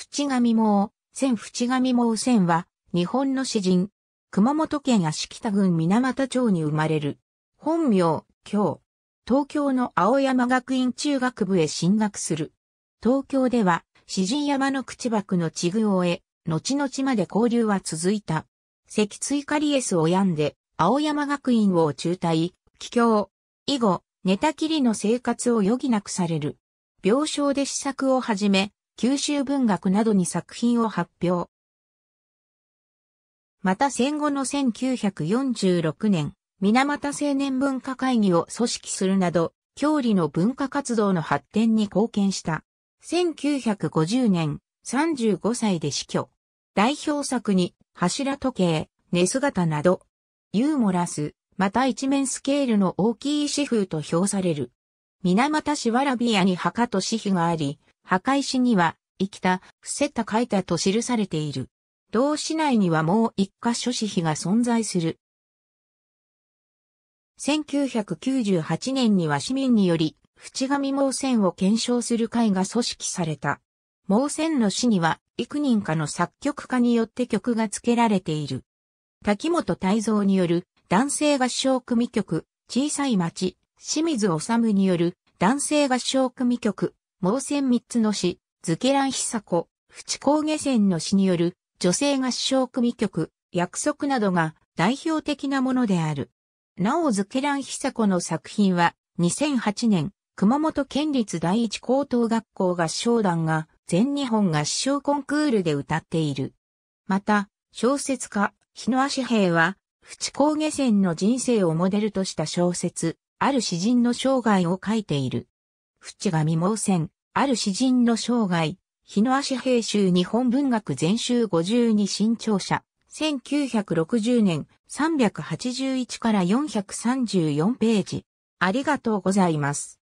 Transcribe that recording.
淵上毛、千淵上毛千は、日本の詩人、熊本県足北郡水俣町に生まれる。本名、京。東京の青山学院中学部へ進学する。東京では、詩人山の口爆の地具を得、後々まで交流は続いた。脊椎カリエスを病んで、青山学院を中退、帰郷。以後、寝たきりの生活を余儀なくされる。病床で試作を始め、九州文学などに作品を発表。また戦後の1946年、水俣青年文化会議を組織するなど、郷里の文化活動の発展に貢献した。1950年、35歳で死去。代表作に、柱時計、寝姿など、ユーモラス、また一面スケールの大きい詩風と評される。水俣市わらび屋に墓と詩碑があり、墓石には、生きた、伏せた書いたと記されている。同市内にはもう一箇所市碑が存在する。1998年には市民により、淵上盲線を検証する会が組織された。盲線の詩には、幾人かの作曲家によって曲が付けられている。滝本泰造による男性合唱組曲、小さい町、清水治による男性合唱組曲、盲戦三つの詩、ズケラン久子、淵高下線の詩による女性合唱組曲、約束などが代表的なものである。なおズケラン久子の作品は2008年熊本県立第一高等学校合唱団が全日本合唱コンクールで歌っている。また、小説家、日野足平は、淵高下線の人生をモデルとした小説、ある詩人の生涯を書いている。淵上盲線、ある詩人の生涯、日の足平集日本文学全集52新潮社、1960年381から434ページ。ありがとうございます。